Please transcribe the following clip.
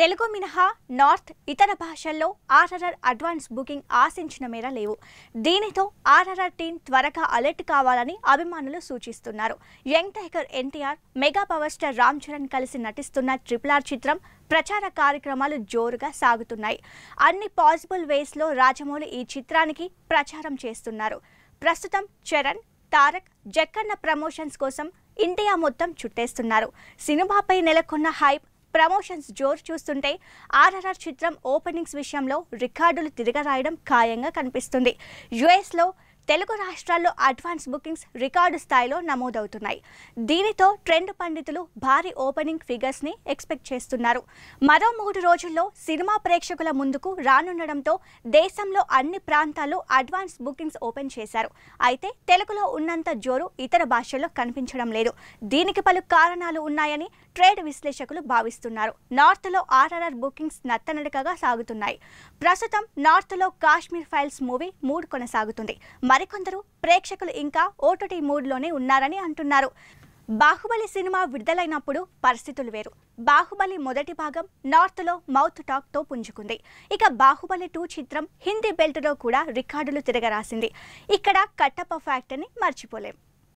తెలుగు మినహా నార్త్ ఇతర భాషల్లో ఆర్ఆర్ఆర్ అడ్వాన్స్ బుకింగ్ ఆశించిన మేర లేవు దీనితో ఆర్ఆర్ఆర్ టీం త్వరగా అలర్ట్ కావాలని అభిమానులు సూచిస్తున్నారు young tiger NTR mega power star Ram Charan కలిసి నటిస్తున్న ట్రిపుల్ ఆర్ చిత్రం ప్రచార కార్యక్రమాలు జోరుగా సాగుతున్నాయి అన్ని పాసిబుల్ వేస్లో రాజమౌళి ఈ చిత్రానికి ప్రచారం చేస్తున్నారు ప్రస్తుతం చరణ్ తారక్ జక్కన్న ప్రమోషన్స్ కోసం ఇండియా మొత్తం చుట్టేస్తున్నారు సినిమాపై నెలకొన్న హైప్ ప్రమోషన్స్ జోరు చూస్తుంటే ఆర్ఆర్ఆర్ చిత్రం ఓపెనింగ్స్ విషయంలో రికార్డులు తిరగరాయడం ఖాయంగా కనిపిస్తుంది యుఎస్లో తెలుగు రాష్ట్రాల్లో అడ్వాన్స్ బుకింగ్స్ రికార్డు స్థాయిలో నమోదవుతున్నాయి దీనితో ట్రెండ్ పండితులు భారీ ఓపెనింగ్ ఫిగర్స్ని ఎక్స్పెక్ట్ చేస్తున్నారు మరో మూడు రోజుల్లో సినిమా ప్రేక్షకుల ముందుకు రానుండడంతో దేశంలో అన్ని ప్రాంతాలు అడ్వాన్స్ బుకింగ్స్ ఓపెన్ చేశారు అయితే తెలుగులో ఉన్నంత జోరు ఇతర భాషల్లో కనిపించడం లేదు దీనికి పలు కారణాలు ఉన్నాయని ట్రేడ్ విశ్లేషకులు భావిస్తున్నారు నార్త్లో ఆర్ఆర్ఆర్ బుకింగ్స్ నత్తనడకగా సాగుతున్నాయి ప్రస్తుతం నార్త్లో కాశ్మీర్ ఫైల్స్ మూవీ మూడ్ కొనసాగుతుంది మరికొందరు ప్రేక్షకులు ఇంకా ఓటుటీ మూడ్లోనే ఉన్నారని అంటున్నారు బాహుబలి సినిమా విడుదలైనప్పుడు పరిస్థితులు వేరు బాహుబలి మొదటి భాగం నార్త్లో మౌత్ టాక్తో పుంజుకుంది ఇక బాహుబలి టూ చిత్రం హిందీ బెల్ట్లో కూడా రికార్డులు తిరగరాసింది ఇక్కడ కట్టప్ప ఫ్యాక్టర్ని మర్చిపోలేం